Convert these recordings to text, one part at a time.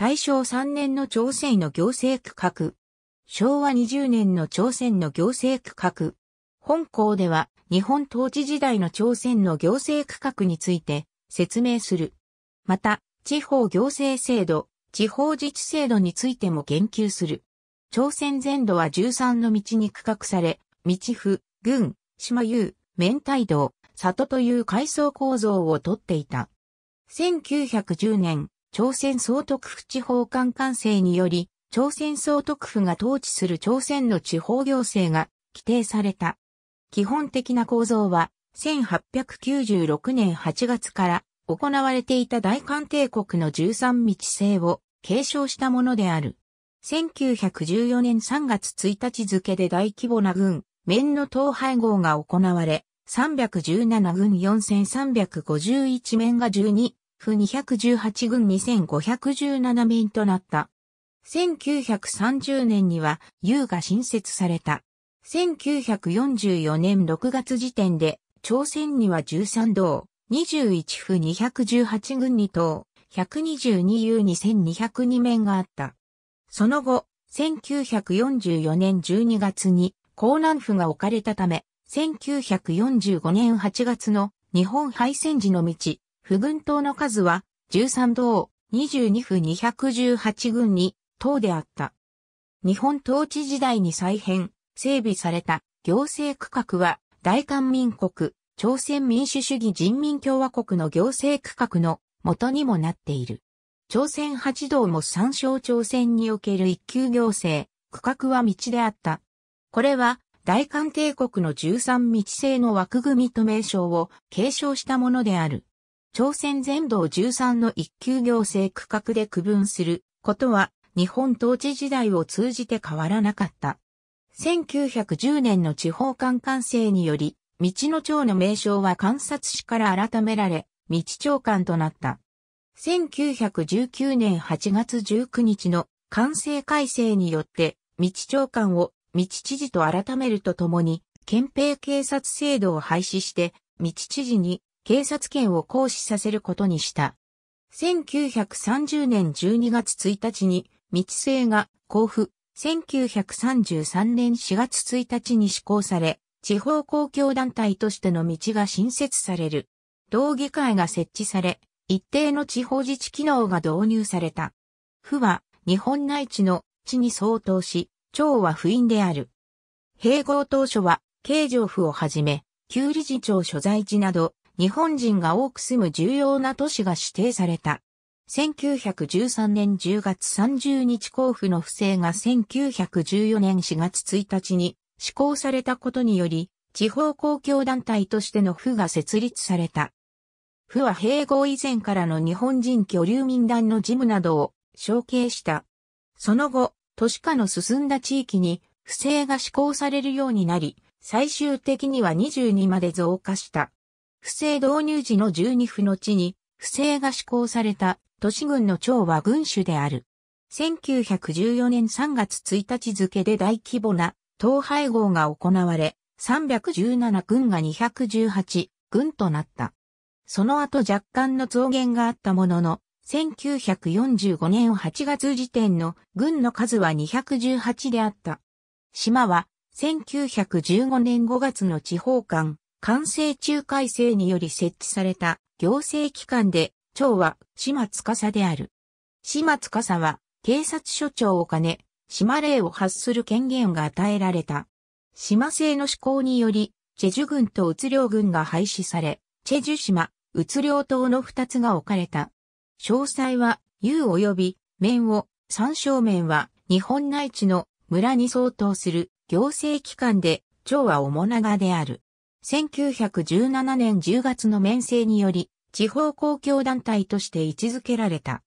大正3年の朝鮮の行政区画。昭和20年の朝鮮の行政区画。本校では日本統治時代の朝鮮の行政区画について説明する。また、地方行政制度、地方自治制度についても言及する。朝鮮全土は13の道に区画され、道府、郡、島遊、明太道、里という階層構造をとっていた。1910年、朝鮮総督府地方官官制により、朝鮮総督府が統治する朝鮮の地方行政が規定された。基本的な構造は、1896年8月から行われていた大韓帝国の13日制を継承したものである。1914年3月1日付で大規模な軍、面の統廃合が行われ、317軍4351面が12府218軍2517便となった。1930年には U が新設された。1944年6月時点で、朝鮮には13道、21府218軍2等、122U2202 面があった。その後、1944年12月に、江南府が置かれたため、1945年8月の日本敗戦時の道、不軍島の数は13道、22府218軍に島であった。日本統治時代に再編、整備された行政区画は大韓民国、朝鮮民主主義人民共和国の行政区画の元にもなっている。朝鮮八道も参照朝鮮における一級行政、区画は道であった。これは大韓帝国の13道制の枠組みと名称を継承したものである。朝鮮全道13の一級行政区画で区分することは日本統治時代を通じて変わらなかった。1910年の地方官官制により、道の町の名称は観察市から改められ、道長官となった。1919年8月19日の官制改正によって、道長官を道知事と改めるとともに、憲兵警察制度を廃止して、道知事に警察権を行使させることにした。1930年12月1日に、道政が交付、1933年4月1日に施行され、地方公共団体としての道が新設される。道議会が設置され、一定の地方自治機能が導入された。府は日本内地の地に相当し、町は不院である。併合当初は、刑城府をはじめ、旧理事長所在地など、日本人が多く住む重要な都市が指定された。1913年10月30日交付の不正が1914年4月1日に施行されたことにより、地方公共団体としての府が設立された。府は併合以前からの日本人居留民団の事務などを承継した。その後、都市化の進んだ地域に不正が施行されるようになり、最終的には22まで増加した。不正導入時の12府の地に、不正が施行された都市軍の長は軍主である。1914年3月1日付で大規模な統廃合が行われ、317軍が218軍となった。その後若干の増減があったものの、1945年8月時点の軍の数は218であった。島は1915年5月の地方間官政中改正により設置された行政機関で、長は島司である。島司は、警察署長を兼ね、島令を発する権限が与えられた。島制の施行により、チェジュ軍とウツ領軍が廃止され、チェジュ島、ウツ領島の二つが置かれた。詳細は、U 及び、面を、三正面は、日本内地の村に相当する行政機関で、長は主長である。1917年10月の免政により、地方公共団体として位置づけられた。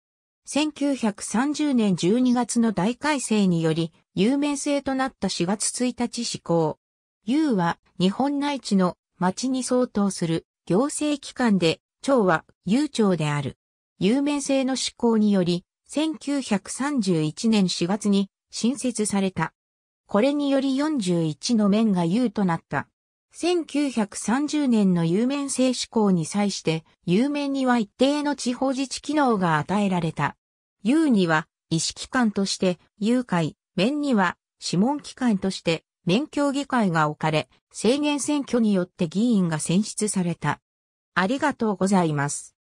1930年12月の大改正により、有名制となった4月1日施行。U は日本内地の町に相当する行政機関で、町は有町である。有名制の施行により、1931年4月に新設された。これにより41の面が U となった。1930年の有名性施行に際して、有名には一定の地方自治機能が与えられた。有には、意識機関として、有会、面には、諮問機関として、免協議会が置かれ、制限選挙によって議員が選出された。ありがとうございます。